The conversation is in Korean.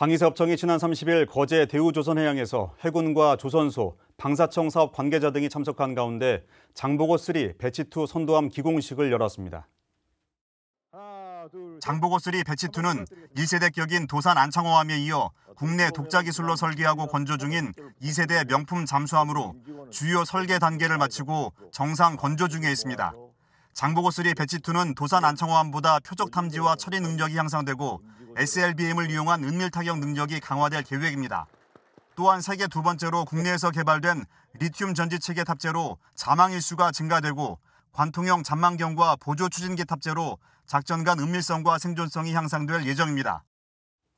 방위사업청이 지난 30일 거제 대우조선해양에서 해군과 조선소, 방사청 사업 관계자 등이 참석한 가운데 장보고3 배치2 선도함 기공식을 열었습니다. 장보고3 배치2는 1세대 격인 도산 안창호함에 이어 국내 독자 기술로 설계하고 건조 중인 2세대 명품 잠수함으로 주요 설계 단계를 마치고 정상 건조 중에 있습니다. 장보고3 배치2는 도산 안창호함보다 표적 탐지와 처리 능력이 향상되고 SLBM을 이용한 은밀 타격 능력이 강화될 계획입니다. 또한 세계 두 번째로 국내에서 개발된 리튬 전지체계 탑재로 자망 일수가 증가되고 관통형 잔망경과 보조 추진기 탑재로 작전 간 은밀성과 생존성이 향상될 예정입니다.